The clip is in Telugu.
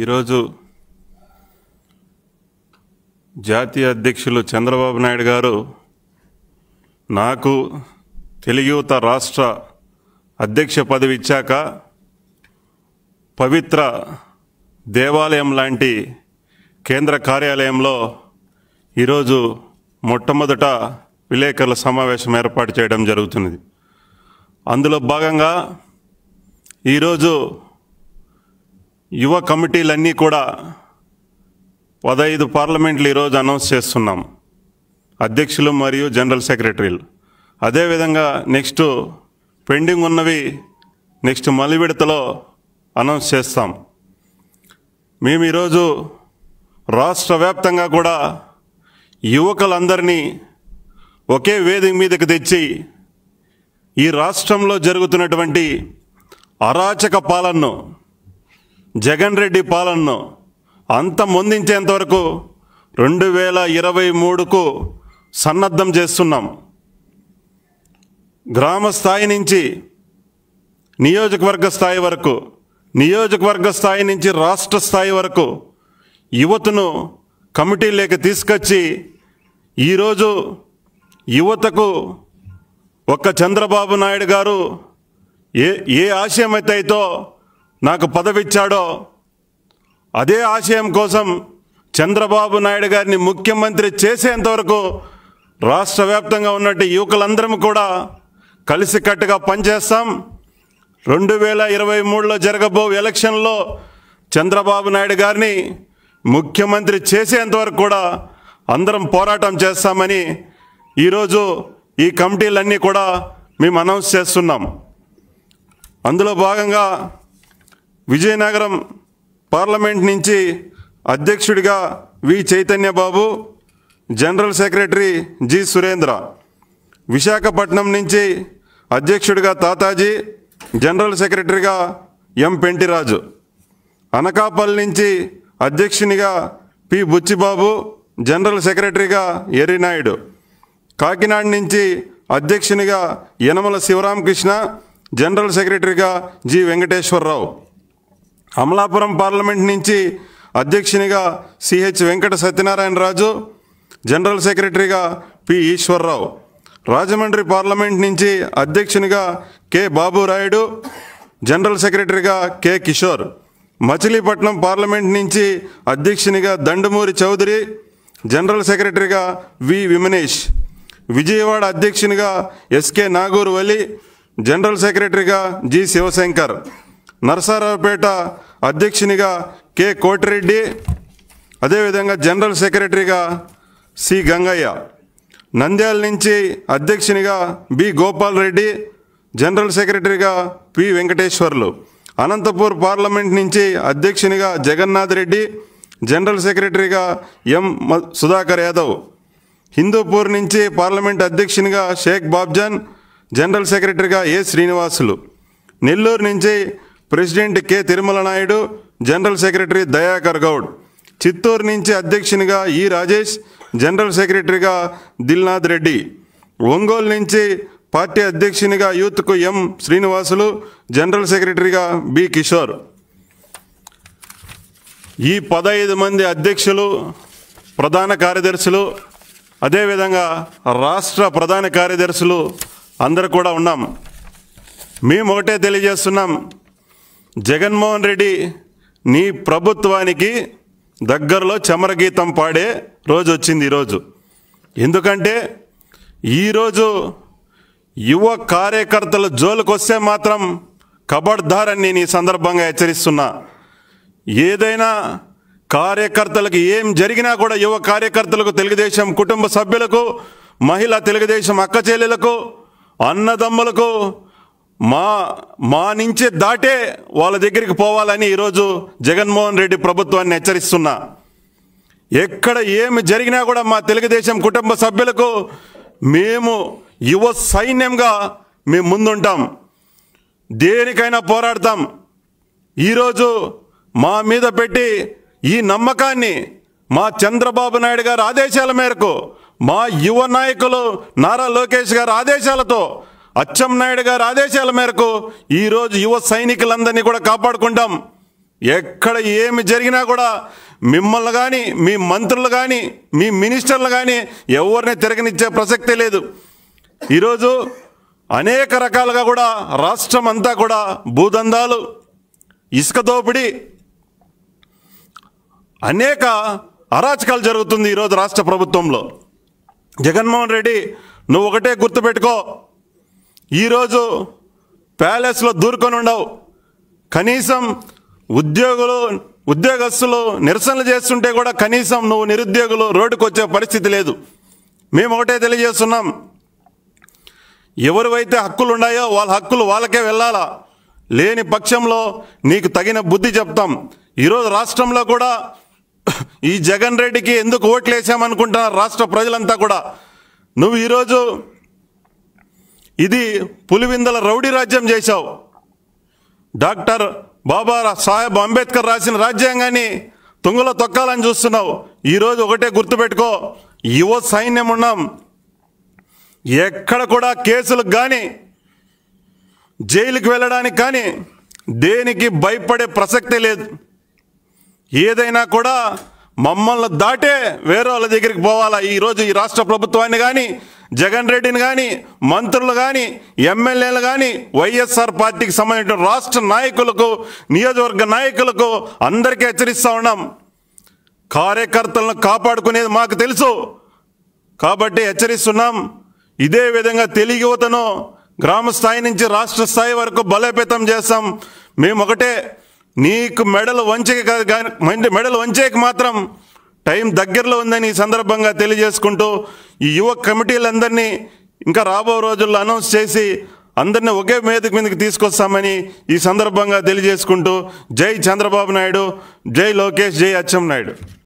ఈరోజు జాతీయ అధ్యక్షులు చంద్రబాబు నాయుడు గారు నాకు యువత రాష్ట్ర అధ్యక్ష పదవి ఇచ్చాక పవిత్ర దేవాలయం లాంటి కేంద్ర కార్యాలయంలో ఈరోజు మొట్టమొదట విలేకరుల సమావేశం ఏర్పాటు చేయడం జరుగుతున్నది అందులో భాగంగా ఈరోజు యువ కమిటీలన్నీ కూడా పదహైదు పార్లమెంట్లు ఈరోజు అనౌన్స్ చేస్తున్నాం అధ్యక్షులు మరియు జనరల్ సెక్రటరీలు అదేవిధంగా నెక్స్ట్ పెండింగ్ ఉన్నవి నెక్స్ట్ మలివిడతలో విడతలో అనౌన్స్ చేస్తాం మేము ఈరోజు రాష్ట్ర వ్యాప్తంగా కూడా యువకులందరినీ ఒకే వేదిక మీదకి తెచ్చి ఈ రాష్ట్రంలో జరుగుతున్నటువంటి అరాచక పాలనను జగన్ రెడ్డి పాలనను అంత వరకు రెండు వేల ఇరవై మూడుకు సన్నద్ధం చేస్తున్నాం గ్రామ స్థాయి నుంచి నియోజకవర్గ స్థాయి వరకు నియోజకవర్గ స్థాయి నుంచి రాష్ట్ర స్థాయి వరకు యువతను లేక తీసుకొచ్చి ఈరోజు యువతకు ఒక్క చంద్రబాబు నాయుడు గారు ఏ ఏ ఆశయం అయితే నాకు పదవిచ్చాడో అదే ఆశయం కోసం చంద్రబాబు నాయుడు గారిని ముఖ్యమంత్రి చేసేంతవరకు రాష్ట్ర వ్యాప్తంగా ఉన్నట్టు యువకులందరం కూడా కలిసికట్టుగా పనిచేస్తాం రెండు వేల ఇరవై మూడులో జరగబో ఎలక్షన్లో చంద్రబాబు నాయుడు గారిని ముఖ్యమంత్రి చేసేంతవరకు కూడా అందరం పోరాటం చేస్తామని ఈరోజు ఈ కమిటీలన్నీ కూడా మేము అనౌన్స్ చేస్తున్నాం అందులో భాగంగా విజయనగరం పార్లమెంట్ నుంచి అధ్యక్షుడిగా V Chaitanyababu general secretary G Surendra Visakhapatnam నుంచి అధ్యక్షుడిగా తాతాజీ జనరల్ సెక్రటరీగా ఎం పెంటిరాజు అనకాపల్లి నుంచి అధ్యక్షునిగా పి బుచ్చిబాబు జనరల్ సెక్రటరీగా ఎర్రినాయుడు కాకినాడ నుంచి అధ్యక్షునిగా యనమల శివరామకృష్ణ జనరల్ సెక్రటరీగా జి వెంకటేశ్వరరావు అమలాపురం పార్లమెంట్ నుంచి అధ్యక్షునిగా సిహెచ్ వెంకట సత్యనారాయణరాజు జనరల్ సెక్రటరీగా పి ఈశ్వరరావు రాజమండ్రి పార్లమెంట్ నుంచి అధ్యక్షునిగా కె బాబురాయుడు జనరల్ సెక్రటరీగా కె కిషోర్ మచిలీపట్నం పార్లమెంట్ నుంచి అధ్యక్షునిగా దండమూరి చౌదరి జనరల్ సెక్రటరీగా వి విమనేష్ విజయవాడ అధ్యక్షునిగా ఎస్కే నాగూర్ వలి జనరల్ సెక్రటరీగా జి శివశంకర్ నరసారావుపేట అధ్యక్షునిగా కె కోటిరెడ్డి అదేవిధంగా జనరల్ సెక్రటరీగా సి గంగయ్య నంద్యాల నుంచి అధ్యక్షునిగా బి గోపాల్ రెడ్డి జనరల్ సెక్రటరీగా పి వెంకటేశ్వర్లు అనంతపూర్ పార్లమెంట్ నుంచి అధ్యక్షునిగా జగన్నాథ్ రెడ్డి జనరల్ సెక్రటరీగా ఎం సుధాకర్ యాదవ్ హిందూపూర్ నుంచి పార్లమెంట్ అధ్యక్షునిగా షేక్ బాబ్జాన్ జనరల్ సెక్రటరీగా ఏ శ్రీనివాసులు నెల్లూరు నుంచి president K Tirumala Naidu general secretary Dayakar Goud Chittoor నుంచి అధ్యక్షునిగా ఈ రాజేష్ జనరల్ సెక్రటరీగా దిల్నాథ్ రెడ్డి ఒంగోలు నుంచి పార్టీ అధ్యక్షునిగా యూత్కు ఎం శ్రీనివాసులు జనరల్ సెక్రటరీగా బి కిషోర్ ఈ పదహైదు మంది అధ్యక్షులు ప్రధాన కార్యదర్శులు అదేవిధంగా రాష్ట్ర ప్రధాన కార్యదర్శులు అందరు కూడా ఉన్నాం మేము ఒకటే తెలియజేస్తున్నాం జగన్మోహన్ రెడ్డి నీ ప్రభుత్వానికి దగ్గరలో చమరగీతం పాడే రోజు వచ్చింది ఈరోజు ఎందుకంటే ఈరోజు యువ కార్యకర్తల జోలుకొస్తే మాత్రం కబడ్దారని నేను ఈ సందర్భంగా హెచ్చరిస్తున్నా ఏదైనా కార్యకర్తలకు ఏం జరిగినా కూడా యువ కార్యకర్తలకు తెలుగుదేశం కుటుంబ సభ్యులకు మహిళా తెలుగుదేశం అక్క చెల్లెలకు అన్నదమ్ములకు మా మా నుంచి దాటే వాళ్ళ దగ్గరికి పోవాలని ఈరోజు జగన్మోహన్ రెడ్డి ప్రభుత్వాన్ని హెచ్చరిస్తున్నా ఎక్కడ ఏమి జరిగినా కూడా మా తెలుగుదేశం కుటుంబ సభ్యులకు మేము యువ సైన్యంగా మేము ముందుంటాం దేనికైనా పోరాడతాం ఈరోజు మా మీద పెట్టి ఈ నమ్మకాన్ని మా చంద్రబాబు నాయుడు గారి ఆదేశాల మేరకు మా యువ నాయకులు నారా లోకేష్ గారి ఆదేశాలతో అచ్చెన్నాయుడు గారి ఆదేశాల మేరకు ఈరోజు యువ సైనికులందరినీ కూడా కాపాడుకుంటాం ఎక్కడ ఏమి జరిగినా కూడా మిమ్మల్ని కానీ మీ మంత్రులు కానీ మీ మినిస్టర్లు కానీ ఎవరిని తిరగనిచ్చే ప్రసక్తే లేదు ఈరోజు అనేక రకాలుగా కూడా రాష్ట్రం అంతా కూడా భూదందాలు ఇసుక దోపిడీ అనేక అరాచకాలు జరుగుతుంది ఈరోజు రాష్ట్ర ప్రభుత్వంలో జగన్మోహన్ రెడ్డి నువ్వు ఒకటే గుర్తుపెట్టుకో ఈరోజు ప్యాలెస్లో దూరుకొని ఉండవు కనీసం ఉద్యోగులు ఉద్యోగస్తులు నిరసనలు చేస్తుంటే కూడా కనీసం నువ్వు నిరుద్యోగులు రోడ్డుకు వచ్చే పరిస్థితి లేదు మేము ఒకటే తెలియజేస్తున్నాం ఎవరివైతే హక్కులు ఉన్నాయో వాళ్ళ హక్కులు వాళ్ళకే వెళ్ళాలా లేని పక్షంలో నీకు తగిన బుద్ధి చెప్తాం ఈరోజు రాష్ట్రంలో కూడా ఈ జగన్ రెడ్డికి ఎందుకు ఓట్లు వేసామనుకుంటున్నారు రాష్ట్ర ప్రజలంతా కూడా నువ్వు ఈరోజు ఇది పులివిందల రౌడీ రాజ్యం చేశావు డాక్టర్ బాబా సాహెబ్ అంబేద్కర్ రాసిన రాజ్యాంగాన్ని తుంగుల తొక్కాలని చూస్తున్నావు ఈరోజు ఒకటే గుర్తుపెట్టుకో యువ సైన్యం ఉన్నాం ఎక్కడ కూడా కేసులకు కానీ జైలుకి వెళ్ళడానికి కానీ దేనికి భయపడే ప్రసక్తే లేదు ఏదైనా కూడా మమ్మల్ని దాటే వేరే వాళ్ళ దగ్గరికి పోవాలా ఈరోజు ఈ రాష్ట్ర ప్రభుత్వాన్ని కానీ జగన్ రెడ్డిని కానీ మంత్రులు కానీ ఎమ్మెల్యేలు కానీ వైఎస్ఆర్ పార్టీకి సంబంధించిన రాష్ట్ర నాయకులకు నియోజకవర్గ నాయకులకు అందరికీ హెచ్చరిస్తూ ఉన్నాం కార్యకర్తలను కాపాడుకునేది మాకు తెలుసు కాబట్టి హెచ్చరిస్తున్నాం ఇదే విధంగా యువతను గ్రామ స్థాయి నుంచి రాష్ట్ర స్థాయి వరకు బలోపేతం చేస్తాం మేము ఒకటే నీకు మెడలు వంచక మెడలు వంచేకి మాత్రం టైం దగ్గరలో ఉందని ఈ సందర్భంగా తెలియజేసుకుంటూ ఈ యువ కమిటీలందరినీ ఇంకా రాబో రోజుల్లో అనౌన్స్ చేసి అందరినీ ఒకే మీద మీదకి తీసుకొస్తామని ఈ సందర్భంగా తెలియజేసుకుంటూ జై చంద్రబాబు నాయుడు జై లోకేష్ జై అచ్చెం నాయుడు